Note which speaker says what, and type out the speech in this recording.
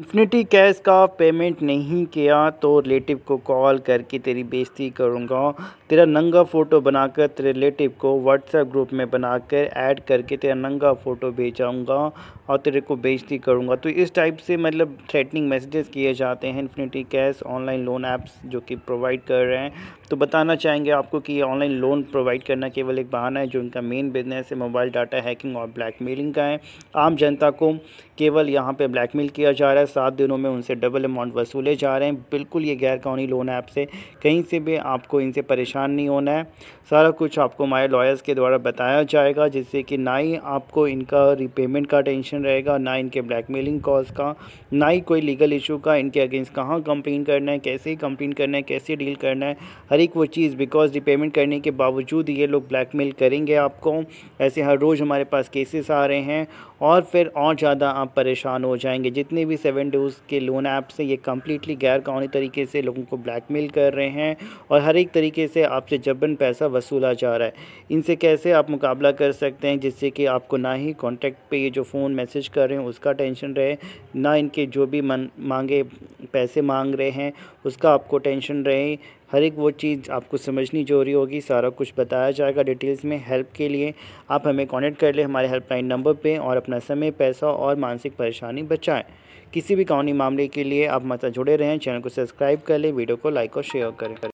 Speaker 1: infinity cash का payment नहीं किया तो रिलेटिव को कॉल करके तेरी बेइज्जती करूँगा तेरा नंगा फ़ोटो बनाकर तेरे रिलेटिव को व्हाट्सएप ग्रुप में बनाकर ऐड करके तेरा नंगा फ़ोटो भेजाऊँगा और तेरे को बेइज्जती करूँगा तो इस टाइप से मतलब थ्रेटनिंग मैसेजेस किए जाते हैं infinity cash online loan apps जो कि प्रोवाइड कर रहे हैं तो बताना चाहेंगे आपको कि ये ऑनलाइन लोन प्रोवाइड करना केवल एक बहाना है जो इनका मेन बिजनेस है मोबाइल डाटा हैकिंग और ब्लैकमेलिंग का है आम जनता को केवल यहाँ पे ब्लैकमेल किया जा रहा है सात दिनों में उनसे डबल अमाउंट वसूले जा रहे हैं बिल्कुल ये गैरकानूनी लोन ऐप से कहीं से भी आपको इनसे परेशान नहीं होना है सारा कुछ आपको माए लॉयर्स के द्वारा बताया जाएगा जिससे कि ना ही आपको इनका रिपेमेंट का टेंशन रहेगा ना इनके ब्लैकमेलिंग कॉज का ना ही कोई लीगल इशू का इनके अगेंस्ट कहाँ कंप्लेन करना है कैसे कंप्लेन करना है कैसे डील करना है हर हर एक वो चीज़ बिकॉज रिपेमेंट करने के बावजूद ये लोग ब्लैकमेल करेंगे आपको ऐसे हर रोज़ हमारे पास केसेस आ रहे हैं और फिर और ज़्यादा आप परेशान हो जाएंगे जितने भी सेवन डेज के लोन ऐप्स हैं ये कम्प्लीटली गैर कानूनी तरीके से लोगों को ब्लैकमेल कर रहे हैं और हर एक तरीके से आपसे जबरन पैसा वसूला जा रहा है इनसे कैसे आप मुकाबला कर सकते हैं जिससे कि आपको ना ही कॉन्टैक्ट पे ये जो फ़ोन मैसेज कर रहे हैं उसका टेंशन रहे ना इनके जो भी मन मांगे पैसे मांग रहे हैं उसका आपको टेंशन रहे हर एक वो चीज़ आपको समझनी जरूरी होगी सारा कुछ बताया जाएगा डिटेल्स में हेल्प के लिए आप हमें कॉन्टेक्ट कर लें हमारे हेल्पलाइन नंबर पे और अपना समय पैसा और मानसिक परेशानी बचाएं किसी भी कानूनी मामले के लिए आप मतलब जुड़े रहें चैनल को सब्सक्राइब कर लें वीडियो को लाइक और शेयर करें